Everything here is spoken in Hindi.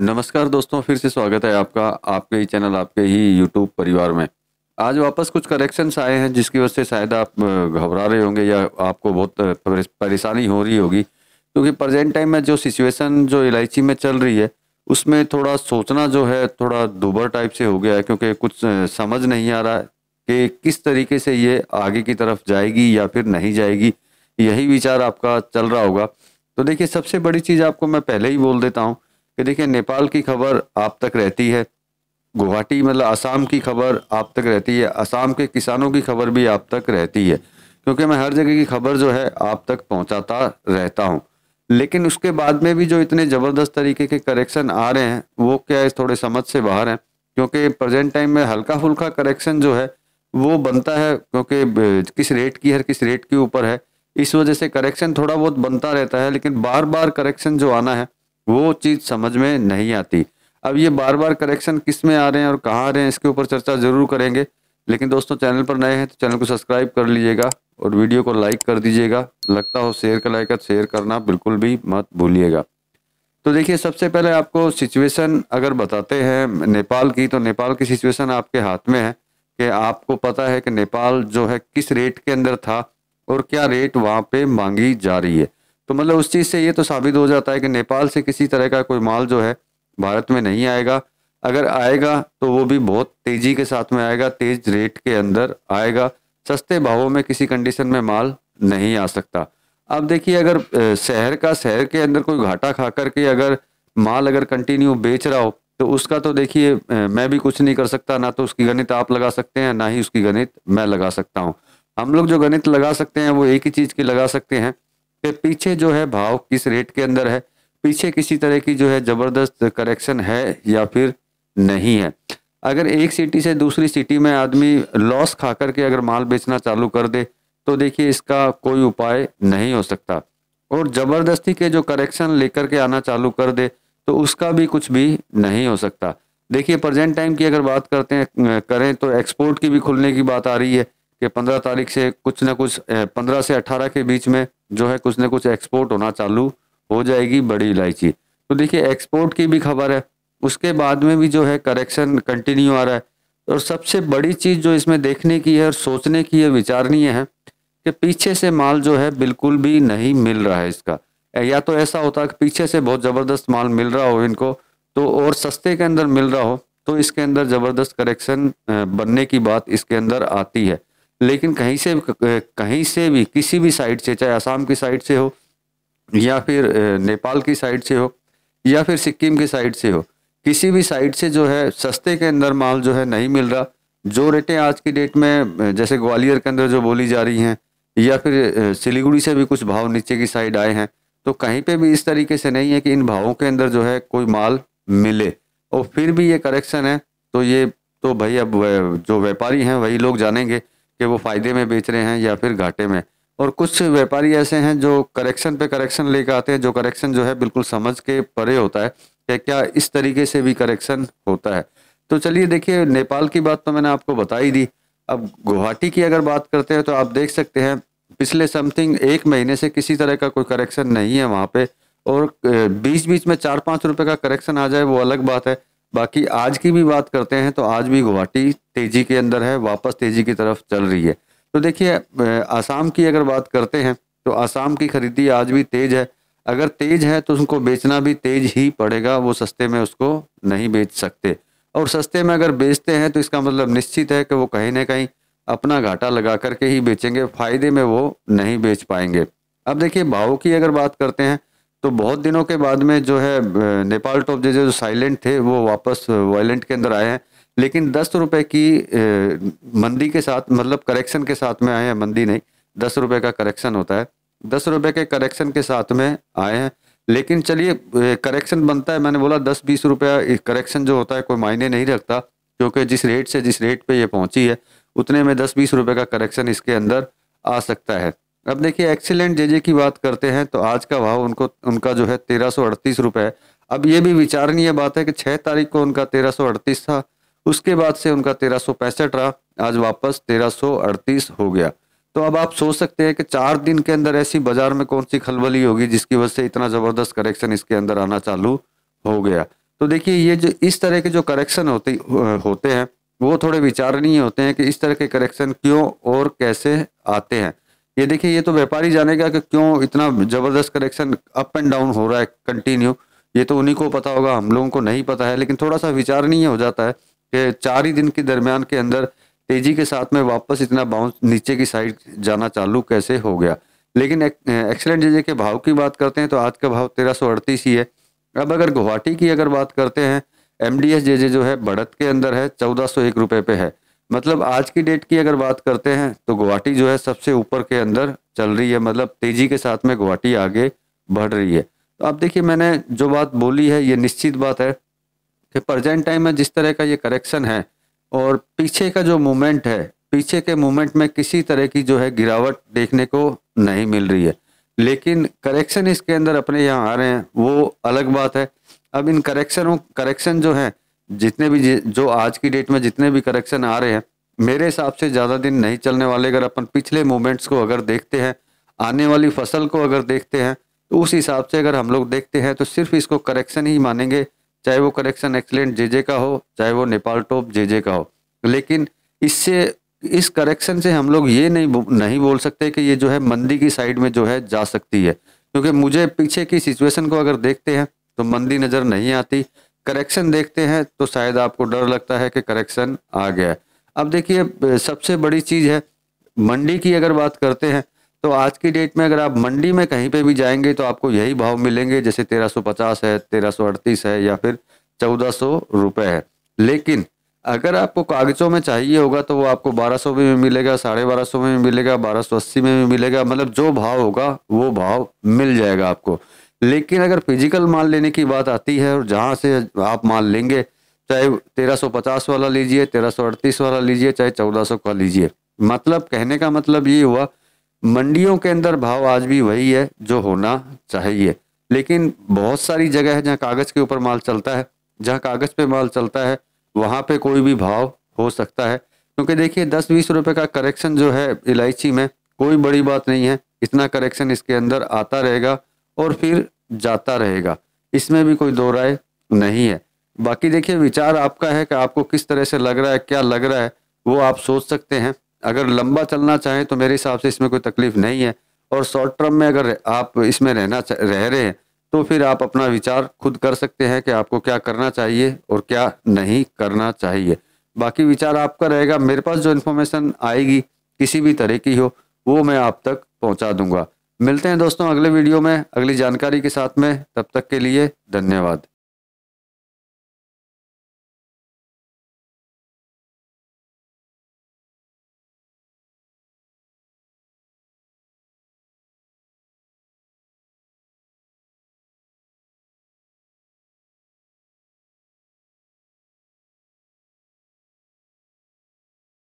नमस्कार दोस्तों फिर से स्वागत है आपका आपके ही चैनल आपके ही यूट्यूब परिवार में आज वापस कुछ करेक्शंस आए हैं जिसकी वजह से शायद आप घबरा रहे होंगे या आपको बहुत परेशानी हो रही होगी क्योंकि प्रेजेंट टाइम में जो सिचुएशन जो इलायची में चल रही है उसमें थोड़ा सोचना जो है थोड़ा दुबर टाइप से हो गया है क्योंकि कुछ समझ नहीं आ रहा कि किस तरीके से ये आगे की तरफ जाएगी या फिर नहीं जाएगी यही विचार आपका चल रहा होगा तो देखिए सबसे बड़ी चीज़ आपको मैं पहले ही बोल देता हूँ कि देखिए नेपाल की खबर आप तक रहती है गुवाहाटी मतलब आसाम की खबर आप तक रहती है आसाम के किसानों की खबर भी आप तक रहती है क्योंकि मैं हर जगह की खबर जो है आप तक पहुंचाता रहता हूं लेकिन उसके बाद में भी जो इतने ज़बरदस्त तरीके के करेक्शन आ रहे हैं वो क्या है थोड़े समझ से बाहर हैं क्योंकि प्रेजेंट टाइम में हल्का फुल्का करेक्शन जो है वो बनता है क्योंकि किस रेट की है किस रेट के ऊपर है इस वजह से करेक्शन थोड़ा बहुत बनता रहता है लेकिन बार बार करेक्शन जो आना है वो चीज़ समझ में नहीं आती अब ये बार बार करेक्शन किस में आ रहे हैं और कहाँ आ रहे हैं इसके ऊपर चर्चा ज़रूर करेंगे लेकिन दोस्तों चैनल पर नए हैं तो चैनल को सब्सक्राइब कर लीजिएगा और वीडियो को लाइक कर दीजिएगा लगता हो शेयर का लाइक तो शेयर करना बिल्कुल भी मत भूलिएगा तो देखिए सबसे पहले आपको सिचुएशन अगर बताते हैं नेपाल की तो नेपाल की सिचुएशन आपके हाथ में है कि आपको पता है कि नेपाल जो है किस रेट के अंदर था और क्या रेट वहाँ पे मांगी जा रही है तो मतलब उस चीज़ से ये तो साबित हो जाता है कि नेपाल से किसी तरह का कोई माल जो है भारत में नहीं आएगा अगर आएगा तो वो भी बहुत तेज़ी के साथ में आएगा तेज़ रेट के अंदर आएगा सस्ते भावों में किसी कंडीशन में माल नहीं आ सकता अब देखिए अगर शहर का शहर के अंदर कोई घाटा खा करके अगर माल अगर कंटिन्यू बेच रहा हो तो उसका तो देखिए मैं भी कुछ नहीं कर सकता ना तो उसकी गणित आप लगा सकते हैं ना ही उसकी गणित मैं लगा सकता हूँ हम लोग जो गणित लगा सकते हैं वो एक ही चीज़ की लगा सकते हैं कि पीछे जो है भाव किस रेट के अंदर है पीछे किसी तरह की जो है ज़बरदस्त करेक्शन है या फिर नहीं है अगर एक सिटी से दूसरी सिटी में आदमी लॉस खा करके अगर माल बेचना चालू कर दे तो देखिए इसका कोई उपाय नहीं हो सकता और ज़बरदस्ती के जो करेक्शन लेकर के आना चालू कर दे तो उसका भी कुछ भी नहीं हो सकता देखिए प्रेजेंट टाइम की अगर बात करते हैं करें तो एक्सपोर्ट की भी खुलने की बात आ रही है कि पंद्रह तारीख से कुछ ना कुछ पंद्रह से अठारह के बीच में जो है कुछ ना कुछ एक्सपोर्ट होना चालू हो जाएगी बड़ी इलायची तो देखिए एक्सपोर्ट की भी खबर है उसके बाद में भी जो है करेक्शन कंटिन्यू आ रहा है और सबसे बड़ी चीज़ जो इसमें देखने की है और सोचने की है विचारनीय है कि पीछे से माल जो है बिल्कुल भी नहीं मिल रहा है इसका या तो ऐसा होता कि पीछे से बहुत ज़बरदस्त माल मिल रहा हो इनको तो और सस्ते के अंदर मिल रहा हो तो इसके अंदर ज़बरदस्त करेक्शन बनने की बात इसके अंदर आती है लेकिन कहीं से कहीं से भी किसी भी साइड से चाहे आसाम की साइड से हो या फिर नेपाल की साइड से हो या फिर सिक्किम की साइड से हो किसी भी साइड से जो है सस्ते के अंदर माल जो है नहीं मिल रहा जो रेटें आज की डेट में जैसे ग्वालियर के अंदर जो बोली जा रही हैं या फिर सिलीगुड़ी से भी कुछ भाव नीचे की साइड आए हैं तो कहीं पे भी इस तरीके से नहीं है कि इन भावों के अंदर जो है कोई माल मिले और फिर भी ये करेक्शन है तो ये तो भाई अब जो व्यापारी हैं वही लोग जानेंगे कि वो फ़ायदे में बेच रहे हैं या फिर घाटे में और कुछ व्यापारी ऐसे हैं जो करेक्शन पे करेक्शन लेकर आते हैं जो करेक्शन जो है बिल्कुल समझ के परे होता है कि क्या इस तरीके से भी करेक्शन होता है तो चलिए देखिए नेपाल की बात तो मैंने आपको बता ही दी अब गुवाहाटी की अगर बात करते हैं तो आप देख सकते हैं पिछले समथिंग एक महीने से किसी तरह का कोई करेक्शन नहीं है वहाँ पे और बीच बीच में चार पाँच रुपये का करेक्शन आ जाए वो अलग बात है बाकी आज की भी बात करते हैं तो आज भी गुवाहाटी तेजी के अंदर है वापस तेजी की तरफ चल रही है तो देखिए आसाम की अगर बात करते हैं तो आसाम की खरीदी आज भी तेज है अगर तेज है तो उनको बेचना भी तेज ही पड़ेगा वो सस्ते में उसको नहीं बेच सकते और सस्ते में अगर बेचते हैं तो इसका मतलब निश्चित है कि वो कहीं ना कहीं अपना घाटा लगा करके ही बेचेंगे फायदे में वो नहीं बेच पाएंगे अब देखिए भाव की अगर बात करते हैं तो बहुत दिनों के बाद में जो है नेपाल टॉप जैसे जो साइलेंट थे वो वापस वायलेंट के अंदर आए हैं लेकिन दस रुपये की मंदी के साथ मतलब करेक्शन के साथ में आए हैं मंदी नहीं दस रुपये का करेक्शन होता है दस रुपये के करेक्शन के साथ में आए हैं लेकिन चलिए करेक्शन बनता है मैंने बोला दस बीस रुपया करेक्शन जो होता है कोई मायने नहीं रखता क्योंकि जिस रेट से जिस रेट पे ये पहुंची है उतने में दस बीस रुपये का करेक्शन इसके अंदर आ सकता है अब देखिए एक्सीलेंट जेजे की बात करते हैं तो आज का भाव उनको उनका जो है तेरह सौ अड़तीस रुपये अब ये भी विचारणीय बात है कि छः तारीख को उनका तेरह सौ अड़तीस था उसके बाद से उनका तेरह सौ पैंसठ रहा आज वापस तेरह सौ अड़तीस हो गया तो अब आप सोच सकते हैं कि चार दिन के अंदर ऐसी बाजार में कौन सी खलबली होगी जिसकी वजह से इतना ज़बरदस्त करेक्शन इसके अंदर आना चालू हो गया तो देखिए ये जो इस तरह के जो करेक्शन होते होते हैं वो थोड़े विचारणीय होते हैं कि इस तरह के करेक्शन क्यों और कैसे आते हैं ये देखिए ये तो व्यापारी जानेगा कि क्यों इतना ज़बरदस्त करेक्शन अप एंड डाउन हो रहा है कंटिन्यू ये तो उन्हीं को पता होगा हम लोगों को नहीं पता है लेकिन थोड़ा सा विचार नहीं हो जाता है कि चार ही दिन के दरमियान के अंदर तेज़ी के साथ में वापस इतना बाउंस नीचे की साइड जाना चालू कैसे हो गया लेकिन एक्सलेंट जजे के भाव की बात करते हैं तो आज का भाव तेरह ही है अब अगर गुवाहाटी की अगर बात करते हैं एम डी जो है बढ़त के अंदर है चौदह सौ एक रुपये पे है मतलब आज की डेट की अगर बात करते हैं तो गुवाहाटी जो है सबसे ऊपर के अंदर चल रही है मतलब तेजी के साथ में गुवाहाटी आगे बढ़ रही है तो आप देखिए मैंने जो बात बोली है ये निश्चित बात है कि प्रजेंट टाइम में जिस तरह का ये करेक्शन है और पीछे का जो मूवमेंट है पीछे के मूवमेंट में किसी तरह की जो है गिरावट देखने को नहीं मिल रही है लेकिन करेक्शन इसके अंदर अपने यहाँ आ रहे हैं वो अलग बात है अब इन करेक्शनों करेक्शन जो है जितने भी जो आज की डेट में जितने भी करेक्शन आ रहे हैं मेरे हिसाब से ज़्यादा दिन नहीं चलने वाले अगर अपन पिछले मूवमेंट्स को अगर देखते हैं आने वाली फसल को अगर देखते हैं तो उस हिसाब से अगर हम लोग देखते हैं तो सिर्फ इसको करेक्शन ही मानेंगे चाहे वो करेक्शन एक्सलेंट जेजे का हो चाहे वो नेपाल टॉप जेजे का हो लेकिन इससे इस करेक्शन से हम लोग ये नहीं नहीं बोल सकते कि ये जो है मंदी की साइड में जो है जा सकती है क्योंकि मुझे पीछे की सिचुएशन को अगर देखते हैं तो मंदी नज़र नहीं आती करेक्शन देखते हैं तो शायद आपको डर लगता है कि करेक्शन आ गया अब देखिए सबसे बड़ी चीज़ है मंडी की अगर बात करते हैं तो आज की डेट में अगर आप मंडी में कहीं पे भी जाएंगे तो आपको यही भाव मिलेंगे जैसे 1350 है 1338 है या फिर चौदह सौ रुपये है लेकिन अगर आपको कागज़ों में चाहिए होगा तो वो आपको 1200 में भी मिलेगा साढ़े बारह सौ में भी मिलेगा 1280 में भी मिलेगा मतलब जो भाव होगा वो भाव मिल जाएगा आपको लेकिन अगर फिजिकल माल लेने की बात आती है और जहाँ से आप माल लेंगे चाहे तेरह सौ पचास वाला लीजिए तेरह सौ अड़तीस वाला लीजिए चाहे चौदह सौ का लीजिए मतलब कहने का मतलब ये हुआ मंडियों के अंदर भाव आज भी वही है जो होना चाहिए लेकिन बहुत सारी जगह है जहाँ कागज़ के ऊपर माल चलता है जहाँ कागज़ पे माल चलता है वहाँ पे कोई भी भाव हो सकता है क्योंकि देखिए दस बीस रुपये का करेक्शन जो है इलायची में कोई बड़ी बात नहीं है इतना करेक्शन इसके अंदर आता रहेगा और फिर जाता रहेगा इसमें भी कोई दो राय नहीं है बाकी देखिए विचार आपका है कि आपको किस तरह से लग रहा है क्या लग रहा है वो आप सोच सकते हैं अगर लंबा चलना चाहें तो मेरे हिसाब से इसमें कोई तकलीफ नहीं है और शॉर्ट टर्म में अगर आप इसमें रहना रह रहे हैं तो फिर आप अपना विचार खुद कर सकते हैं कि आपको क्या करना चाहिए और क्या नहीं करना चाहिए बाकी विचार आपका रहेगा मेरे पास जो इन्फॉर्मेशन आएगी किसी भी तरह की हो वो मैं आप तक पहुंचा दूंगा मिलते हैं दोस्तों अगले वीडियो में अगली जानकारी के साथ में तब तक के लिए धन्यवाद